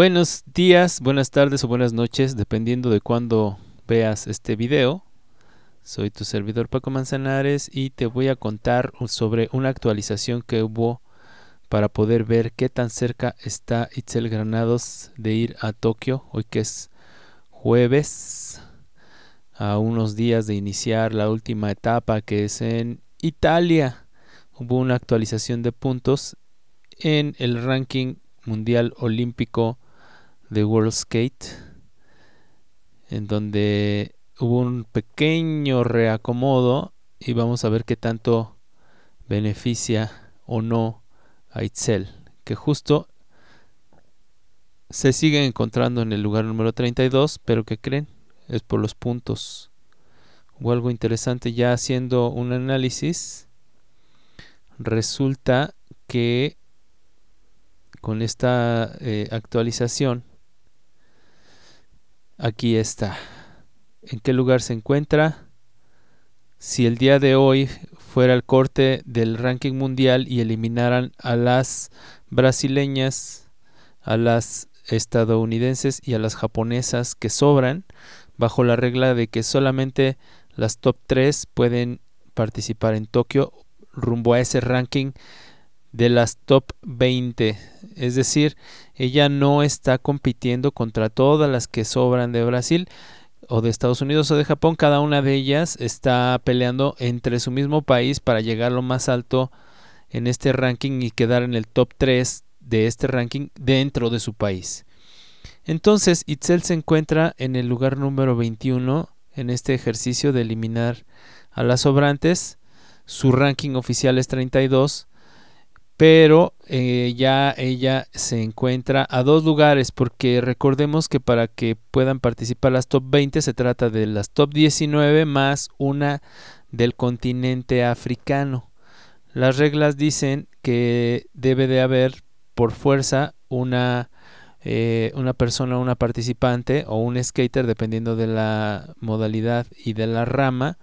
Buenos días, buenas tardes o buenas noches, dependiendo de cuándo veas este video. Soy tu servidor Paco Manzanares y te voy a contar sobre una actualización que hubo para poder ver qué tan cerca está Itzel Granados de ir a Tokio, hoy que es jueves, a unos días de iniciar la última etapa que es en Italia. Hubo una actualización de puntos en el ranking mundial olímpico de World Skate, en donde hubo un pequeño reacomodo y vamos a ver qué tanto beneficia o no a Itzel, que justo se sigue encontrando en el lugar número 32, pero que creen es por los puntos. O algo interesante ya haciendo un análisis, resulta que con esta eh, actualización Aquí está. ¿En qué lugar se encuentra? Si el día de hoy fuera el corte del ranking mundial y eliminaran a las brasileñas, a las estadounidenses y a las japonesas que sobran, bajo la regla de que solamente las top 3 pueden participar en Tokio rumbo a ese ranking de las top 20. Es decir, ella no está compitiendo contra todas las que sobran de Brasil o de Estados Unidos o de Japón. Cada una de ellas está peleando entre su mismo país para llegar lo más alto en este ranking y quedar en el top 3 de este ranking dentro de su país. Entonces, Itzel se encuentra en el lugar número 21 en este ejercicio de eliminar a las sobrantes. Su ranking oficial es 32 pero eh, ya ella se encuentra a dos lugares porque recordemos que para que puedan participar las top 20 se trata de las top 19 más una del continente africano. Las reglas dicen que debe de haber por fuerza una, eh, una persona, una participante o un skater dependiendo de la modalidad y de la rama,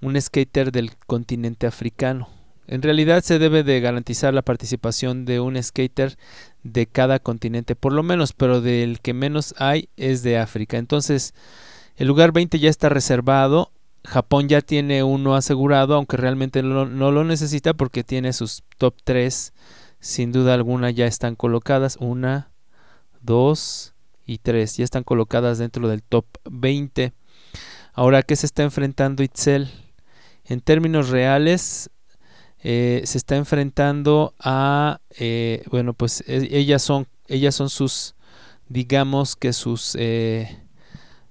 un skater del continente africano en realidad se debe de garantizar la participación de un skater de cada continente, por lo menos, pero del que menos hay es de África. Entonces, el lugar 20 ya está reservado. Japón ya tiene uno asegurado, aunque realmente no, lo necesita porque tiene sus top 3. Sin duda alguna ya están colocadas. Una, dos y tres. Ya están colocadas dentro del top 20. Ahora, ¿qué se está enfrentando Itzel? En términos reales, eh, se está enfrentando a, eh, bueno, pues e, ellas son, ellas son sus, digamos que sus, eh,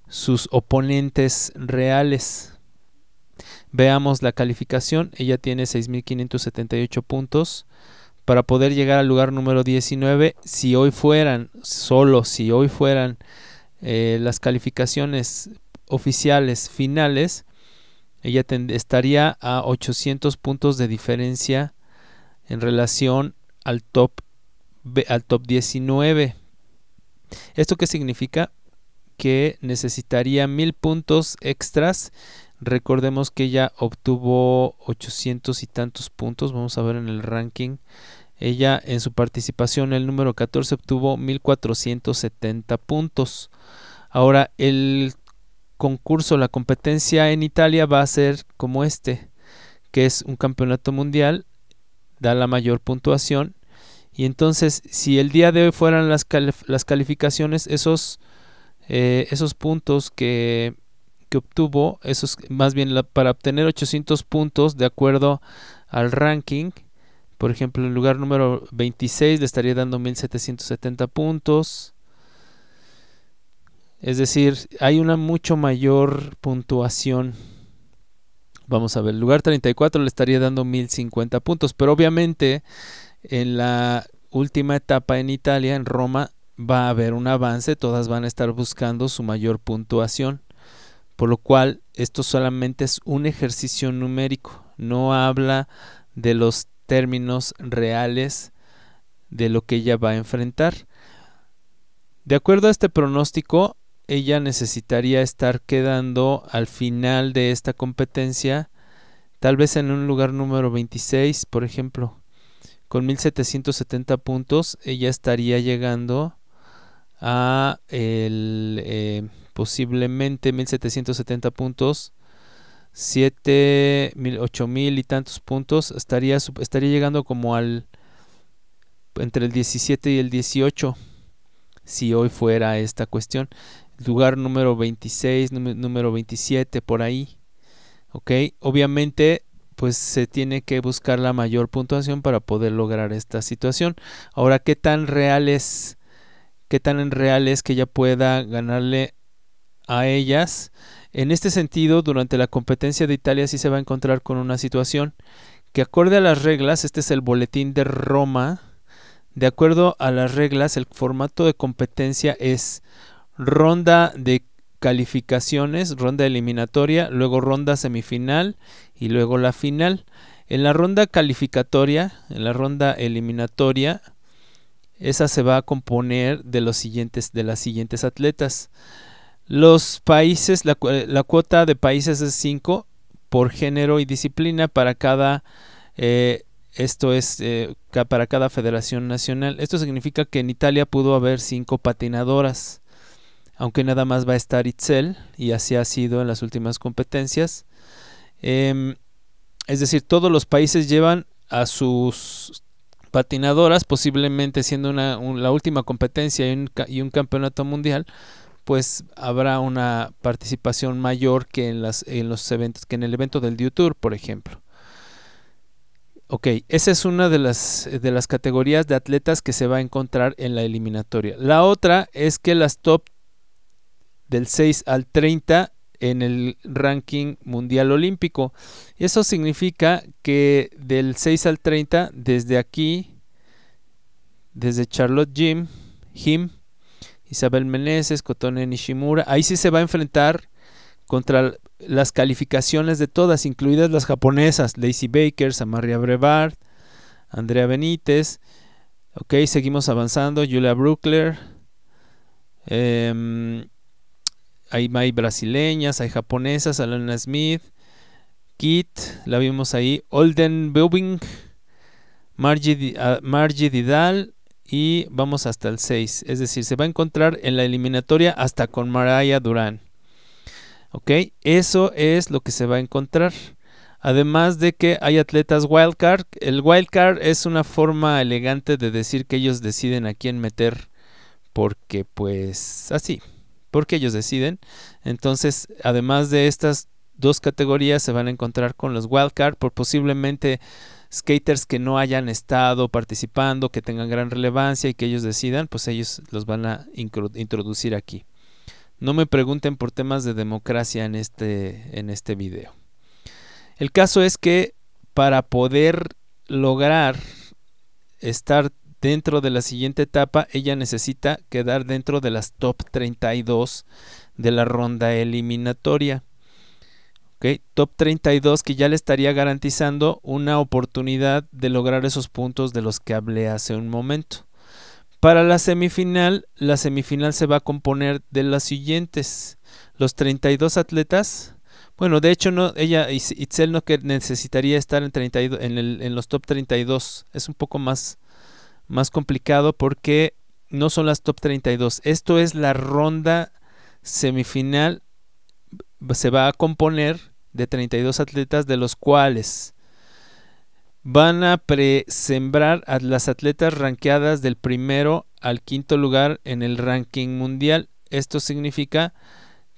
sus oponentes reales. Veamos la calificación, ella tiene 6.578 puntos para poder llegar al lugar número 19. Si hoy fueran, solo si hoy fueran las calificaciones oficiales finales, ella estaría a 800 puntos de diferencia en relación al top, al top 19. ¿Esto qué significa? Que necesitaría mil puntos extras. Recordemos que ella obtuvo 800 y tantos puntos. Vamos a ver en el ranking. Ella en su participación, el número 14, obtuvo 1470 puntos. Ahora, el concurso, la competencia en Italia va a ser como este, que es un campeonato mundial, da la mayor puntuación. Y entonces, si el día de hoy fueran las, las calificaciones, esos, eh, esos puntos que, que, obtuvo, esos, más bien para obtener 800 puntos de acuerdo al ranking, por ejemplo, en lugar número 26 le estaría dando 1770 puntos. Es decir, hay una mucho mayor puntuación. Vamos a ver, el lugar 34 le estaría dando 1050 puntos, pero obviamente en la última etapa en Italia, en Roma, va a haber un avance, todas van a estar buscando su mayor puntuación, por lo cual esto solamente es un ejercicio numérico, no habla de los términos reales de lo que ella va a enfrentar. De acuerdo a este pronóstico, ella necesitaría estar quedando al final de esta competencia, tal vez en un lugar número 26, por ejemplo. Con 1770 puntos, ella estaría llegando a el, eh, posiblemente 1770 puntos, 7, 8000 y tantos puntos, estaría, estaría llegando como al entre el 17 y el 18 si hoy fuera esta cuestión lugar número 26, número 27, por ahí. ¿Ok? Obviamente, pues se tiene que buscar la mayor puntuación para poder lograr esta situación. Ahora, ¿qué tan real es? ¿Qué tan real es que ella pueda ganarle a ellas? En este sentido, durante la competencia de Italia sí se va a encontrar con una situación que acorde a las reglas, este es el boletín de Roma, de acuerdo a las reglas, el formato de competencia es ronda de calificaciones, ronda eliminatoria, luego ronda semifinal y luego la final. En la ronda calificatoria, en la ronda eliminatoria, esa se va a componer de los siguientes de las siguientes atletas. Los países, la, cuota de países es 5 por género y disciplina para cada eh, esto es eh, para cada federación nacional. Esto significa que en Italia pudo haber 5 patinadoras aunque nada más va a estar Itzel, y así ha sido en las últimas competencias. Em, es decir, todos los países llevan a sus patinadoras, posiblemente siendo una, la última competencia y un, campeonato mundial, pues habrá una participación mayor que en, las, en los eventos, que en el evento del Due Tour, por ejemplo. Ok, esa es una de las, de las categorías de atletas que se va a encontrar en la eliminatoria. La otra es que las top del 6 al 30 en el ranking mundial olímpico. Eso significa que del 6 al 30, desde aquí, desde Charlotte Jim, Jim, Isabel Meneses, Kotone Nishimura, ahí sí se va a enfrentar contra las calificaciones de todas, incluidas las japonesas, Lacey Baker, Samaria Brevard, Andrea Benítez. Ok, seguimos avanzando, Julia Brookler. Em, hay, hay brasileñas, hay japonesas, Alana Smith, Kit, la vimos ahí, Olden Bubing, ah, Margie, Didal, y vamos hasta el 6. Es decir, se va a encontrar en la eliminatoria hasta con Mariah Durán. ¿Ok? Eso es lo que se va a encontrar. Además de que hay atletas wildcard. El wildcard es una forma elegante de decir que ellos deciden a quién meter. Porque pues así porque ellos deciden. Entonces, además de estas dos categorías, se van a encontrar con los wildcard por posiblemente skaters que no hayan estado participando, que tengan gran relevancia y que ellos decidan, pues ellos los van a introducir aquí. No me pregunten por temas de democracia en este, en este video. El caso es que para poder lograr estar dentro de la siguiente etapa ella necesita quedar dentro de las top 32 de la ronda eliminatoria. Okay, top 32 que ya le estaría garantizando una oportunidad de lograr esos puntos de los que hablé hace un momento. Para la semifinal, la semifinal se va a componer de las siguientes. Los 32 atletas. Bueno, de hecho, no, ella, Itzel no que necesitaría estar en, 32, en, en los top 32. Es un poco más, más complicado porque no son las top 32. Esto es la ronda semifinal. Se va a componer de 32 atletas de los cuales van a presembrar a las atletas ranqueadas del primero al quinto lugar en el ranking mundial. Esto significa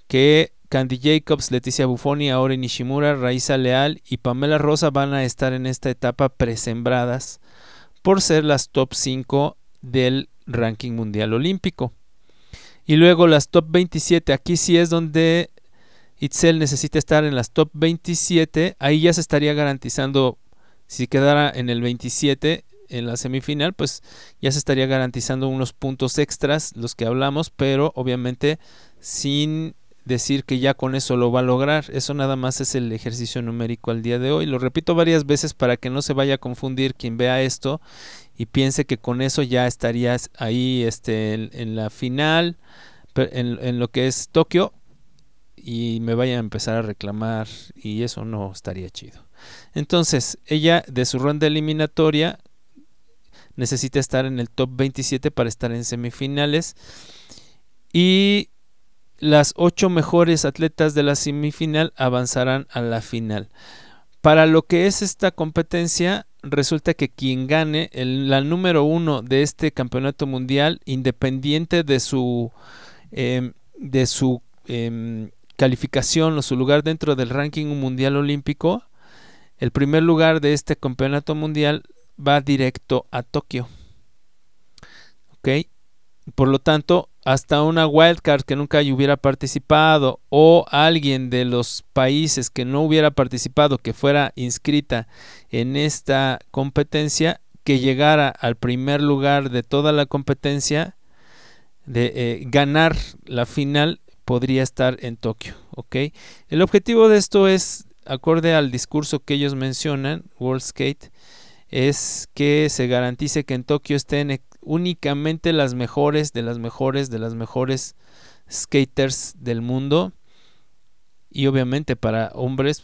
que Candy Jacobs, Leticia Buffoni, Aori Nishimura, Raiza Leal y Pamela Rosa van a estar en esta etapa presembradas por ser las top 5 del ranking mundial olímpico. Y luego las top 27, aquí sí es donde Itzel necesita estar en las top 27, ahí ya se estaría garantizando, si quedara en el 27 en la semifinal, pues ya se estaría garantizando unos puntos extras, los que hablamos, pero obviamente sin decir que ya con eso lo va a lograr. Eso nada más es el ejercicio numérico al día de hoy. Lo repito varias veces para que no se vaya a confundir quien vea esto y piense que con eso ya estarías ahí este, en, la final, en lo que es Tokio, y me vaya a empezar a reclamar y eso no estaría chido. Entonces, ella de su ronda eliminatoria necesita estar en el top 27 para estar en semifinales y las ocho mejores atletas de la semifinal avanzarán a la final. Para lo que es esta competencia, resulta que quien gane el, la número uno de este campeonato mundial, independiente de su, em, de su em, calificación o su lugar dentro del ranking mundial olímpico, el primer lugar de este campeonato mundial va directo a Tokio. ¿Ok? Por lo tanto, hasta una wildcard que nunca hubiera participado o alguien de los países que no hubiera participado que fuera inscrita en esta competencia que llegara al primer lugar de toda la competencia de eh, ganar la final podría estar en Tokio, ¿ok? El objetivo de esto es, acorde al discurso que ellos mencionan, World Skate, es que se garantice que en Tokio esté estén únicamente las mejores de las mejores de las mejores skaters del mundo. Y obviamente para hombres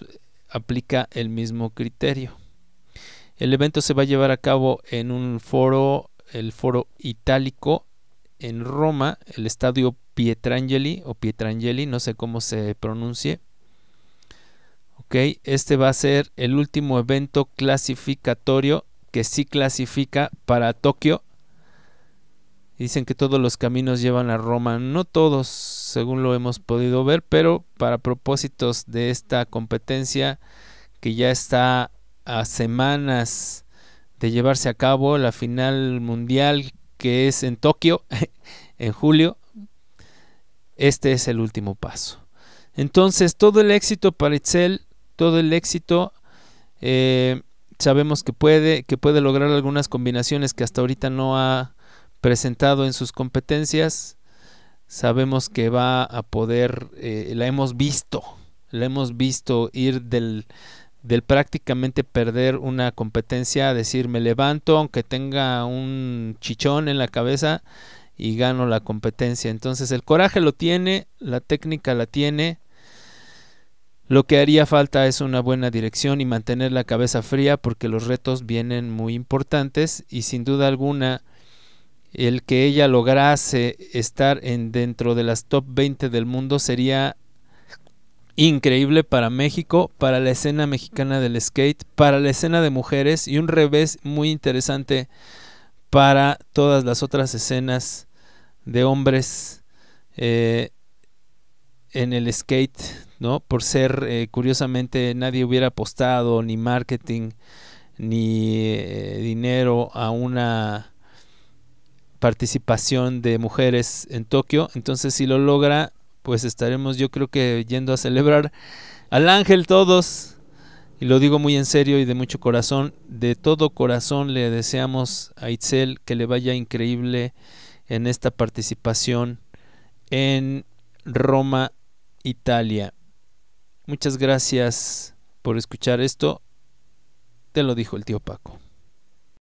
aplica el mismo criterio. El evento se va a llevar a cabo en un foro, el foro itálico en Roma, el estadio Pietrangeli o Pietrangeli, no sé cómo se pronuncie. Okay, este va a ser el último evento clasificatorio que sí clasifica para Tokio Dicen que todos los caminos llevan a Roma, no todos, según lo hemos podido ver, pero para propósitos de esta competencia que ya está a semanas de llevarse a cabo, la final mundial que es en Tokio en julio, este es el último paso. Entonces, todo el éxito para Itzel, todo el éxito, eh, sabemos que puede, que puede lograr algunas combinaciones que hasta ahorita no ha presentado en sus competencias, sabemos que va a poder, eh, la hemos visto, la hemos visto ir del, del prácticamente perder una competencia a decir me levanto aunque tenga un chichón en la cabeza y gano la competencia. Entonces el coraje lo tiene, la técnica la tiene. Lo que haría falta es una buena dirección y mantener la cabeza fría porque los retos vienen muy importantes y sin duda alguna el que ella lograse estar en, dentro de las top 20 del mundo sería increíble para México, para la escena mexicana del skate, para la escena de mujeres y un revés muy interesante para todas las otras escenas de hombres eh, en el skate, ¿no? Por ser, eh, curiosamente, nadie hubiera apostado ni marketing ni eh, dinero a una participación de mujeres en Tokio. Entonces, si lo logra, pues estaremos yo creo que yendo a celebrar al ángel todos. Y lo digo muy en serio y de mucho corazón. De todo corazón le deseamos a Itzel que le vaya increíble en esta participación en Roma, Italia. Muchas gracias por escuchar esto. Te lo dijo el tío Paco.